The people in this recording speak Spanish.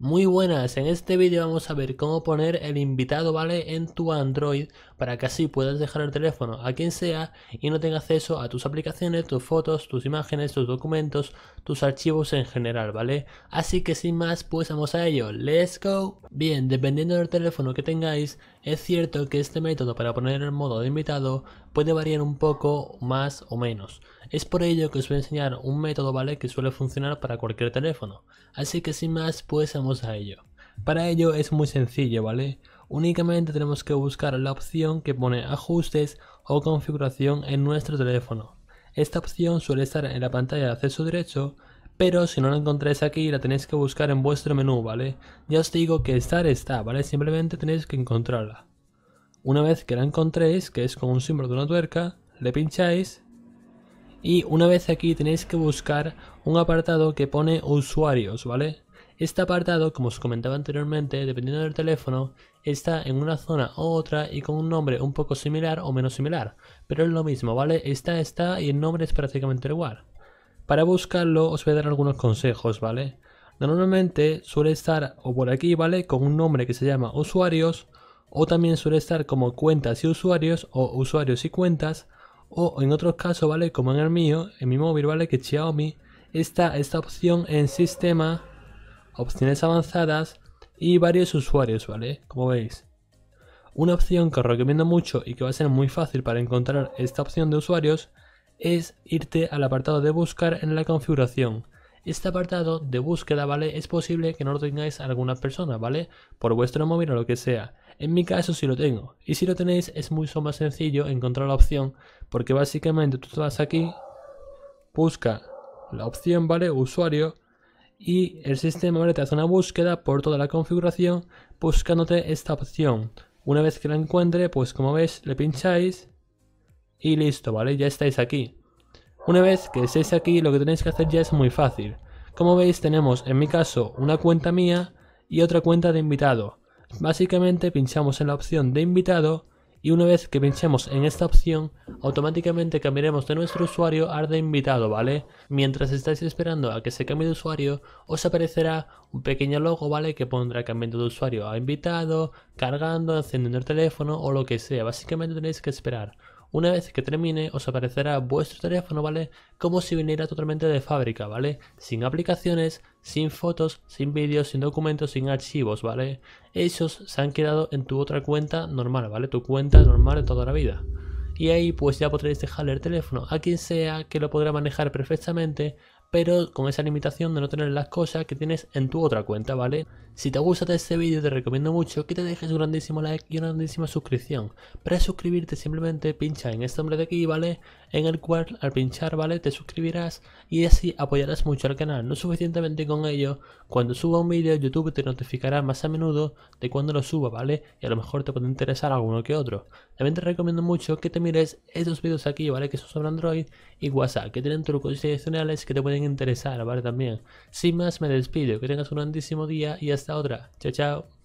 Muy buenas, en este vídeo vamos a ver cómo poner el invitado vale en tu Android para que así puedas dejar el teléfono a quien sea y no tenga acceso a tus aplicaciones, tus fotos, tus imágenes, tus documentos, tus archivos en general, ¿vale? Así que sin más, pues vamos a ello, ¡let's go! Bien, dependiendo del teléfono que tengáis, es cierto que este método para poner el modo de invitado puede variar un poco más o menos. Es por ello que os voy a enseñar un método ¿vale? que suele funcionar para cualquier teléfono, así que sin más pues vamos a ello. Para ello es muy sencillo, ¿vale? Únicamente tenemos que buscar la opción que pone ajustes o configuración en nuestro teléfono. Esta opción suele estar en la pantalla de acceso derecho, pero si no la encontráis aquí la tenéis que buscar en vuestro menú, ¿vale? Ya os digo que estar está, ¿vale? Simplemente tenéis que encontrarla. Una vez que la encontréis, que es con un símbolo de una tuerca, le pincháis y una vez aquí tenéis que buscar un apartado que pone usuarios, ¿vale? Este apartado, como os comentaba anteriormente, dependiendo del teléfono, está en una zona u otra y con un nombre un poco similar o menos similar, pero es lo mismo, ¿vale? Está, está y el nombre es prácticamente igual. Para buscarlo os voy a dar algunos consejos, ¿vale? Normalmente suele estar o por aquí, ¿vale? Con un nombre que se llama usuarios o también suele estar como cuentas y usuarios o usuarios y cuentas o en otros casos, ¿vale? Como en el mío, en mi móvil, ¿vale? Que Xiaomi está esta opción en sistema, opciones avanzadas y varios usuarios, ¿vale? Como veis. Una opción que os recomiendo mucho y que va a ser muy fácil para encontrar esta opción de usuarios es irte al apartado de buscar en la configuración. Este apartado de búsqueda, ¿vale? Es posible que no lo tengáis algunas personas, ¿vale? Por vuestro móvil o lo que sea. En mi caso sí lo tengo. Y si lo tenéis es mucho más sencillo encontrar la opción porque básicamente tú te vas aquí, busca la opción, ¿vale? Usuario y el sistema te hace una búsqueda por toda la configuración buscándote esta opción. Una vez que la encuentre, pues como veis, le pincháis y listo, ¿vale? Ya estáis aquí. Una vez que estéis aquí, lo que tenéis que hacer ya es muy fácil. Como veis, tenemos en mi caso una cuenta mía y otra cuenta de invitado. Básicamente pinchamos en la opción de invitado y una vez que pinchamos en esta opción, automáticamente cambiaremos de nuestro usuario a de invitado, ¿vale? Mientras estáis esperando a que se cambie de usuario, os aparecerá un pequeño logo, ¿vale? Que pondrá cambiando de usuario a invitado, cargando, encendiendo el teléfono o lo que sea. Básicamente tenéis que esperar una vez que termine os aparecerá vuestro teléfono, ¿vale? Como si viniera totalmente de fábrica, ¿vale? Sin aplicaciones, sin fotos, sin vídeos, sin documentos, sin archivos, ¿vale? Esos se han quedado en tu otra cuenta normal, ¿vale? Tu cuenta normal de toda la vida. Y ahí pues ya podréis dejarle el teléfono a quien sea que lo podrá manejar perfectamente pero con esa limitación de no tener las cosas que tienes en tu otra cuenta, ¿vale? Si te gusta este vídeo te recomiendo mucho que te dejes un grandísimo like y una grandísima suscripción. Para suscribirte simplemente pincha en este hombre de aquí, ¿vale? en el cual al pinchar vale te suscribirás y así apoyarás mucho al canal. No suficientemente con ello, cuando suba un vídeo YouTube te notificará más a menudo de cuando lo suba, ¿vale? Y a lo mejor te puede interesar alguno que otro. También te recomiendo mucho que te mires esos vídeos aquí, ¿vale? Que son sobre Android y WhatsApp, que tienen trucos adicionales que te pueden interesar, ¿vale? También. Sin más me despido, que tengas un grandísimo día y hasta otra. Chao, chao.